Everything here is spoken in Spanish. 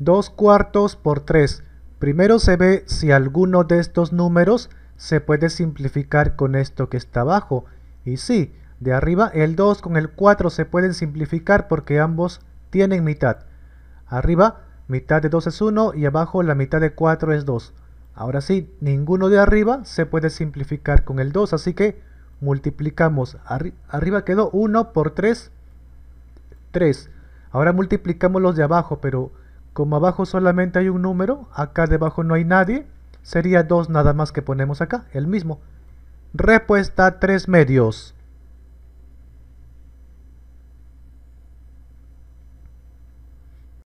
2 cuartos por 3. Primero se ve si alguno de estos números se puede simplificar con esto que está abajo. Y sí, de arriba el 2 con el 4 se pueden simplificar porque ambos tienen mitad. Arriba mitad de 2 es 1 y abajo la mitad de 4 es 2. Ahora sí, ninguno de arriba se puede simplificar con el 2, así que multiplicamos. arriba quedó 1 por 3, 3. Ahora multiplicamos los de abajo, pero como abajo solamente hay un número, acá debajo no hay nadie, sería 2 nada más que ponemos acá, el mismo. Respuesta 3 medios.